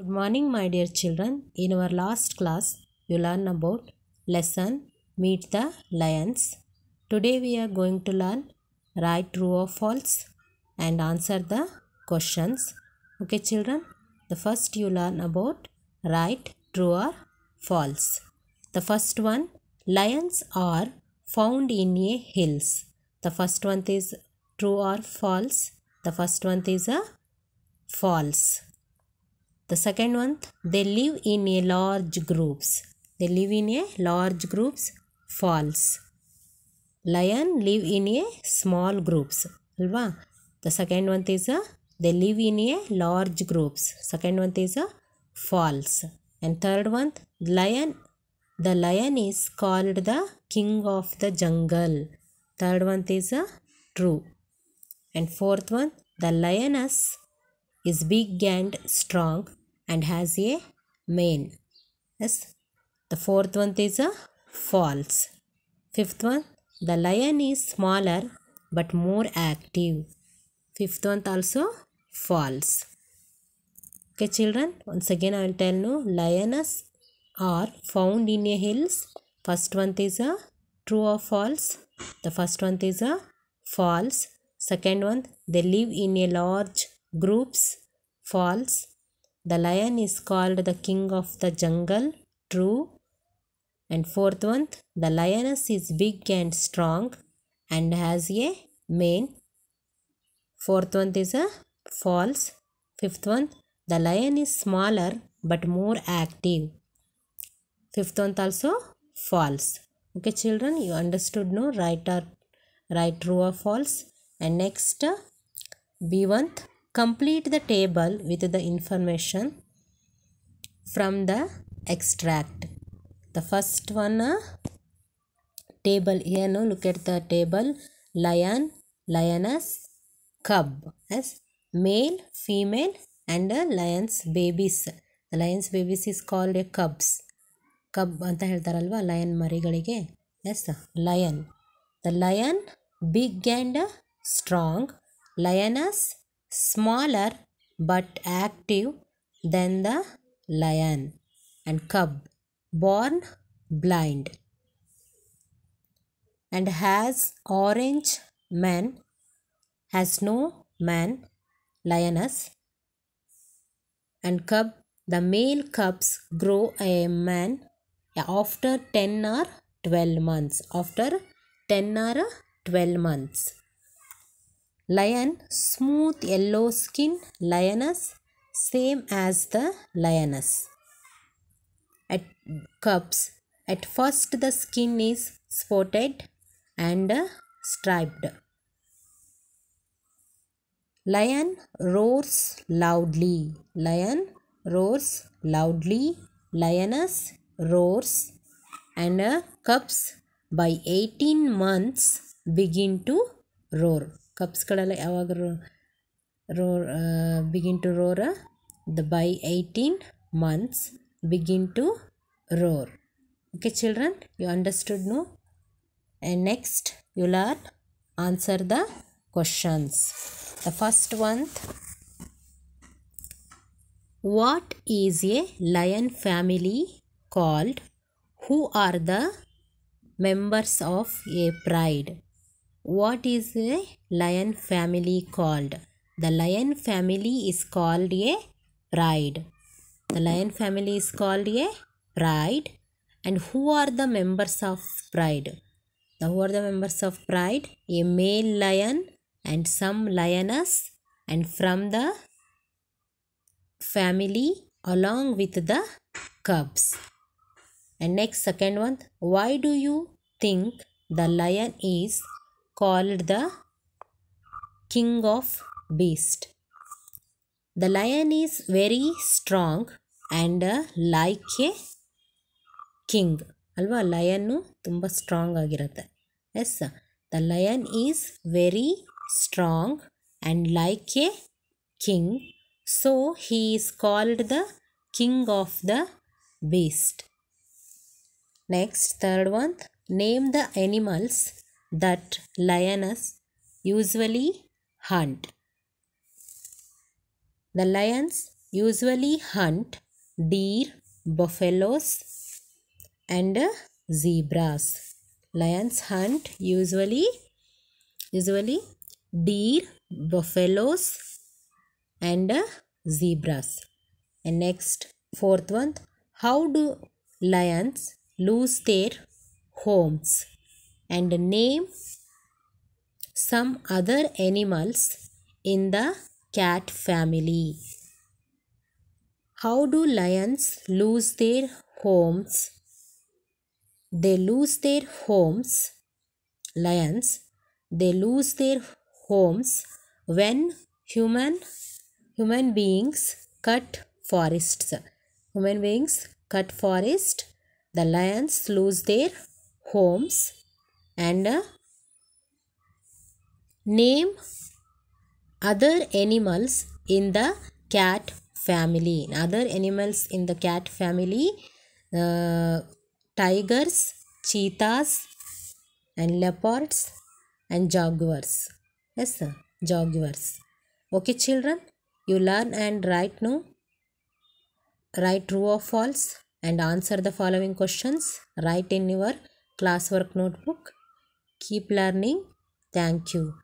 Good morning, my dear children. In our last class, you learned about lesson Meet the Lions. Today we are going to learn write true or false and answer the questions. Okay, children. The first you learn about write true or false. The first one, lions are found in a hills. The first one is true or false. The first one is a false. The second one, they live in a large groups. They live in a large groups. False. Lion live in a small groups. Alva. The second one is a uh, they live in a large groups second one is a uh, false and third one lion the lion is called the king of the jungle third one is a uh, true and fourth one the lioness is big and strong and has a mane. Yes. The fourth one is a false. Fifth one, the lion is smaller but more active. Fifth one also false. Okay children, once again I will tell you, lioness are found in a hills. First one is a true or false. The first one is a false. Second one, they live in a large groups. False. The lion is called the king of the jungle. True. And fourth one, the lioness is big and strong and has a mane. Fourth one is a false. Fifth one, the lion is smaller but more active. Fifth one also false. Okay children, you understood no right or right true or false. And next B1 Complete the table with the information from the extract. The first one uh, table here now look at the table lion, lioness, cub as male, female and a uh, lion's babies. The lion's babies is called a cubs. Cub ಅಂತ Lion. Lion ಮರಿಗಳಿಗೆ Lion. The lion big and and uh, strong. Lioness smaller but active than the lion and cub born blind and has orange man has no man lioness and cub the male cubs grow a man after 10 or 12 months after 10 or 12 months Lion, smooth yellow skin lioness, same as the lioness. At cubs, at first the skin is spotted and striped. Lion roars loudly. Lion roars loudly. Lioness roars and cubs by 18 months begin to roar. ಕಪ್ಸ್ಗಳೆಲ್ಲ ಯಾವಾಗ roar begin to roar the by eighteen months begin to roar okay children you understood no and next you all answer the questions. The first one What is a lion family called? Who are the members of a pride? What is a lion family called? The lion family is called a pride. The lion family is called a pride. And who are the members of pride? The, who are the members of pride? A male lion and some lioness and from the family along with the cubs. And next second one, why do you think the lion is called the king of beast the lion is very strong and like a king alwa lion nu tumba strong agirutte yes the lion is very strong and like a king so he is called the king of the beast next third one name the animals that lioness usually hunt. The lions usually hunt deer, buffaloes, and zebras. Lions hunt usually usually deer, buffaloes, and zebras. And next fourth one, how do lions lose their homes? and name some other animals in the cat family. How do lions lose their homes? They lose their homes, lions, they lose their homes when human human beings cut forests. Human beings cut forest, the lions lose their homes and uh, name other animals in the cat family other animals in the cat family uh, tigers cheetahs and leopards and jaguars yes sir jaguars okay children you learn and write now write true or false and answer the following questions write in your classwork notebook Keep learning. Thank you.